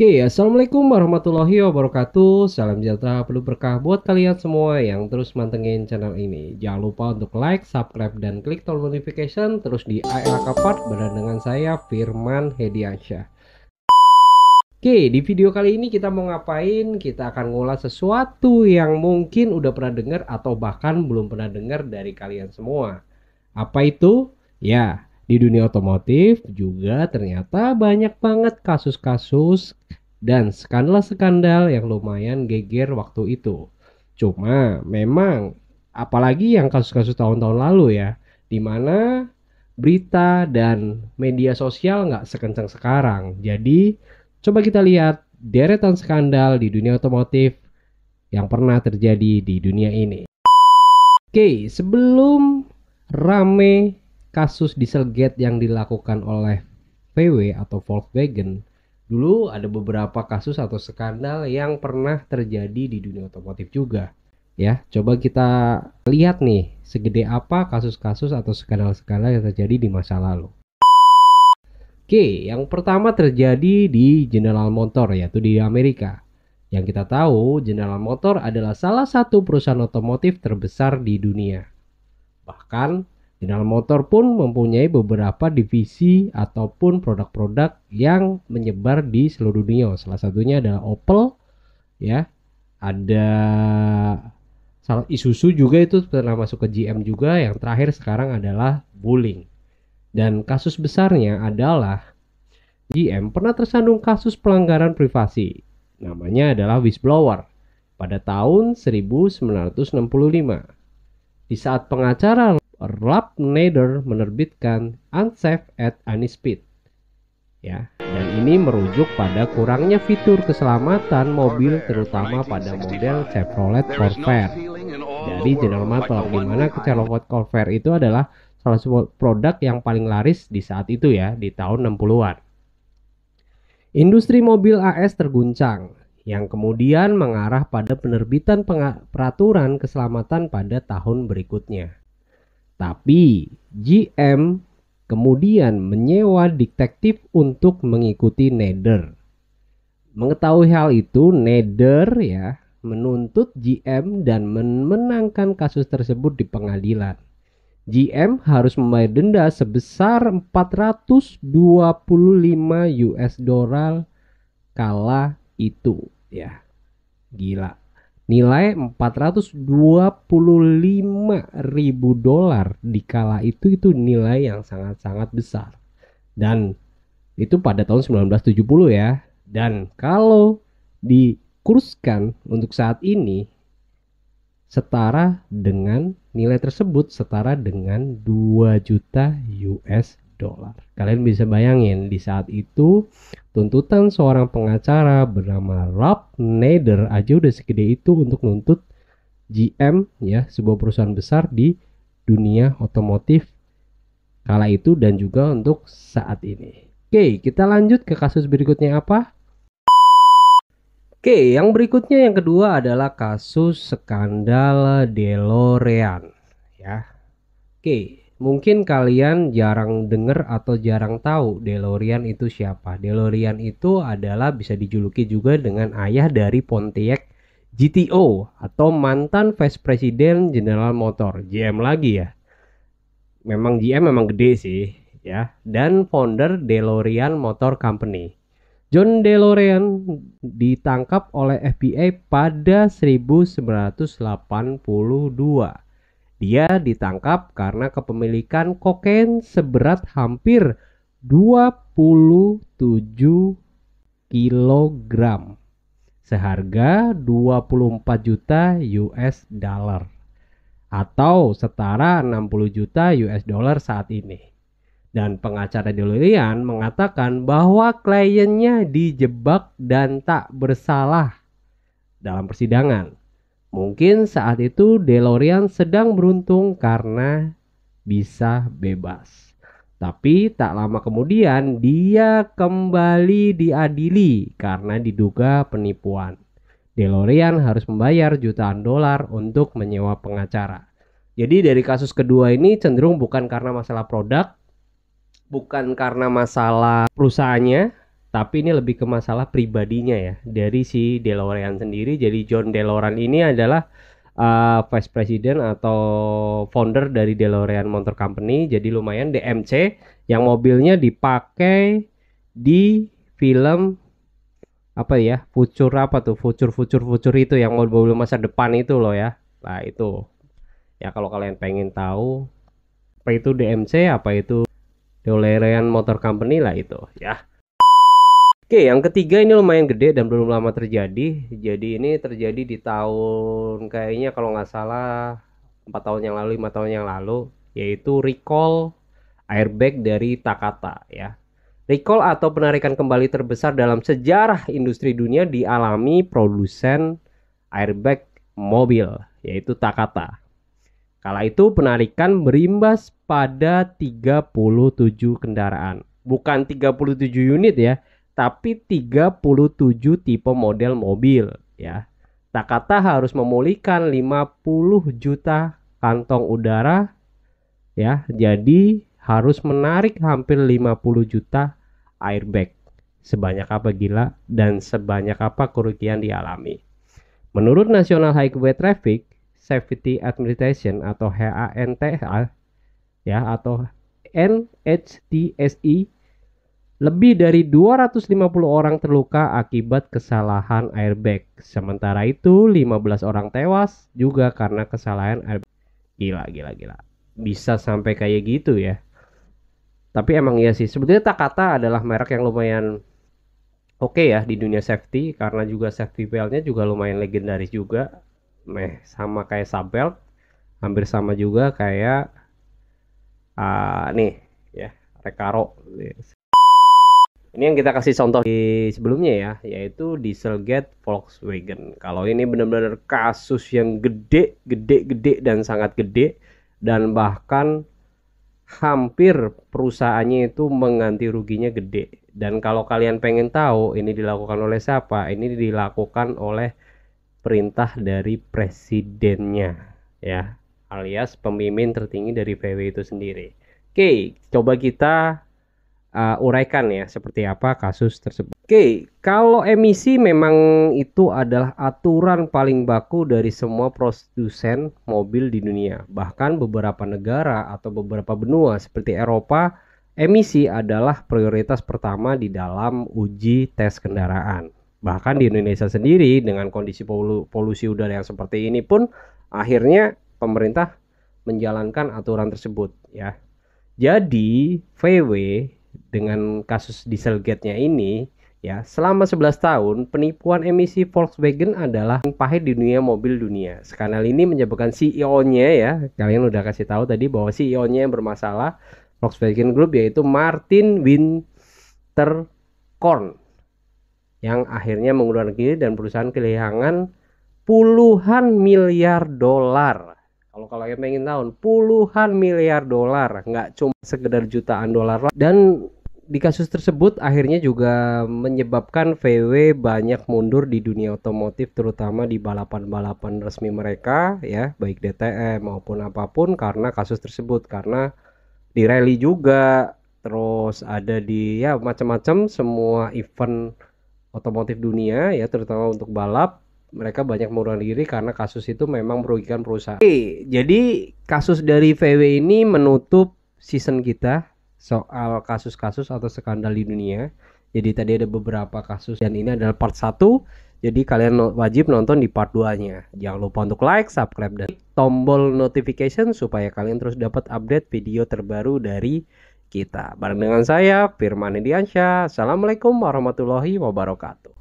Oke, okay, assalamualaikum warahmatullahi wabarakatuh. Salam sejahtera perlu berkah buat kalian semua yang terus mantengin channel ini. Jangan lupa untuk like, subscribe, dan klik tombol notification terus di ALK Part bareng dengan saya Firman Hediansyah. Oke, okay, di video kali ini kita mau ngapain? Kita akan ngulas sesuatu yang mungkin udah pernah dengar atau bahkan belum pernah dengar dari kalian semua. Apa itu? Ya, di dunia otomotif juga ternyata banyak banget kasus-kasus dan skandal-skandal yang lumayan geger waktu itu. Cuma memang apalagi yang kasus-kasus tahun-tahun lalu ya, di mana berita dan media sosial nggak sekencang sekarang. Jadi coba kita lihat deretan skandal di dunia otomotif yang pernah terjadi di dunia ini. Oke, sebelum rame kasus Dieselgate yang dilakukan oleh VW atau Volkswagen, dulu ada beberapa kasus atau skandal yang pernah terjadi di dunia otomotif juga. Ya, coba kita lihat nih segede apa kasus-kasus atau skandal-skandal yang terjadi di masa lalu. Oke, yang pertama terjadi di General Motor yaitu di Amerika. Yang kita tahu, General Motor adalah salah satu perusahaan otomotif terbesar di dunia. Bahkan General Motor pun mempunyai beberapa divisi ataupun produk-produk yang menyebar di seluruh dunia. Salah satunya adalah Opel, ya. Ada Isuzu juga itu pernah masuk ke GM juga. Yang terakhir sekarang adalah Bulling. Dan kasus besarnya adalah GM pernah tersandung kasus pelanggaran privasi. Namanya adalah whistleblower pada tahun 1965. Di saat pengacara Rob Nader menerbitkan Unsafe at Any Speed. Ya, dan ini merujuk pada kurangnya fitur keselamatan mobil terutama pada model Chevrolet Corvair Jadi General Motors di mana Chevrolet Corvair itu adalah salah satu produk yang paling laris di saat itu ya di tahun 60-an. Industri mobil AS terguncang yang kemudian mengarah pada penerbitan peraturan keselamatan pada tahun berikutnya. Tapi GM kemudian menyewa detektif untuk mengikuti Nether. Mengetahui hal itu, Nether ya menuntut GM dan memenangkan kasus tersebut di pengadilan. GM harus membayar denda sebesar 425 US dollar kala itu ya. Gila nilai 425 ribu dolar di kala itu itu nilai yang sangat-sangat besar dan itu pada tahun 1970 ya dan kalau dikurskan untuk saat ini setara dengan nilai tersebut setara dengan 2 juta US dolar. Kalian bisa bayangin di saat itu tuntutan seorang pengacara bernama Rob Nader aja udah segede itu untuk nuntut GM ya, sebuah perusahaan besar di dunia otomotif kala itu dan juga untuk saat ini. Oke, kita lanjut ke kasus berikutnya apa? Oke, yang berikutnya yang kedua adalah kasus skandal DeLorean ya. Oke, Mungkin kalian jarang dengar atau jarang tahu DeLorean itu siapa. DeLorean itu adalah bisa dijuluki juga dengan ayah dari Pontiac GTO atau mantan Vice President General Motor, GM lagi ya. Memang GM memang gede sih ya dan founder DeLorean Motor Company. John DeLorean ditangkap oleh FBI pada 1982 dia ditangkap karena kepemilikan kokain seberat hampir 27 kg seharga 24 juta US dollar atau setara 60 juta US dollar saat ini. Dan pengacara Julian mengatakan bahwa kliennya dijebak dan tak bersalah dalam persidangan. Mungkin saat itu DeLorean sedang beruntung karena bisa bebas. Tapi tak lama kemudian dia kembali diadili karena diduga penipuan. DeLorean harus membayar jutaan dolar untuk menyewa pengacara. Jadi dari kasus kedua ini cenderung bukan karena masalah produk, bukan karena masalah perusahaannya, tapi ini lebih ke masalah pribadinya ya dari si Delorean sendiri jadi John Delorean ini adalah uh, vice president atau founder dari Delorean Motor Company jadi lumayan DMC yang mobilnya dipakai di film apa ya future apa tuh futur futur future itu yang mobil masa depan itu loh ya nah itu ya kalau kalian pengen tahu apa itu DMC apa itu Delorean Motor Company lah itu ya Oke, yang ketiga ini lumayan gede dan belum lama terjadi. Jadi ini terjadi di tahun kayaknya kalau nggak salah empat tahun yang lalu, lima tahun yang lalu, yaitu recall airbag dari Takata ya. Recall atau penarikan kembali terbesar dalam sejarah industri dunia dialami produsen airbag mobil yaitu Takata. Kala itu penarikan berimbas pada 37 kendaraan. Bukan 37 unit ya, tapi 37 tipe model mobil ya. Takata harus memulihkan 50 juta kantong udara ya. Jadi harus menarik hampir 50 juta airbag. Sebanyak apa gila dan sebanyak apa kerugian dialami. Menurut National Highway Traffic Safety Administration atau HANTA ya atau NHTSA lebih dari 250 orang terluka akibat kesalahan airbag. Sementara itu, 15 orang tewas juga karena kesalahan airbag. Gila, gila, gila. Bisa sampai kayak gitu ya. Tapi emang iya sih. Sebetulnya Takata adalah merek yang lumayan oke okay ya di dunia safety karena juga safety beltnya juga lumayan legendaris juga. Meh, sama kayak Sabel, hampir sama juga kayak uh, nih ya Recaro ini yang kita kasih contoh di sebelumnya ya, yaitu Dieselgate Volkswagen. Kalau ini benar-benar kasus yang gede, gede, gede dan sangat gede dan bahkan hampir perusahaannya itu mengganti ruginya gede. Dan kalau kalian pengen tahu ini dilakukan oleh siapa, ini dilakukan oleh perintah dari presidennya ya, alias pemimpin tertinggi dari VW itu sendiri. Oke, coba kita uh, uraikan ya seperti apa kasus tersebut. Oke, okay, kalau emisi memang itu adalah aturan paling baku dari semua produsen mobil di dunia. Bahkan beberapa negara atau beberapa benua seperti Eropa, emisi adalah prioritas pertama di dalam uji tes kendaraan. Bahkan di Indonesia sendiri dengan kondisi polusi udara yang seperti ini pun akhirnya pemerintah menjalankan aturan tersebut ya. Jadi VW dengan kasus Dieselgate-nya ini, ya, selama 11 tahun penipuan emisi Volkswagen adalah yang pahit di dunia mobil dunia. Skandal ini menyebabkan CEO-nya ya, kalian udah kasih tahu tadi bahwa CEO-nya yang bermasalah Volkswagen Group yaitu Martin Winterkorn yang akhirnya mengundurkan diri dan perusahaan kehilangan puluhan miliar dolar kalau kalian pengen tahu, puluhan miliar dolar, nggak cuma sekedar jutaan dolar. lah. Dan di kasus tersebut akhirnya juga menyebabkan VW banyak mundur di dunia otomotif terutama di balapan-balapan resmi mereka ya, baik DTM maupun apapun karena kasus tersebut karena di rally juga terus ada di ya macam-macam semua event otomotif dunia ya terutama untuk balap mereka banyak mengundurkan diri karena kasus itu memang merugikan perusahaan. Oke, jadi kasus dari VW ini menutup season kita soal kasus-kasus atau skandal di dunia. Jadi tadi ada beberapa kasus dan ini adalah part 1. Jadi kalian wajib nonton di part 2-nya. Jangan lupa untuk like, subscribe dan tombol notification supaya kalian terus dapat update video terbaru dari kita. Bareng dengan saya Firman Indiansyah. Assalamualaikum warahmatullahi wabarakatuh.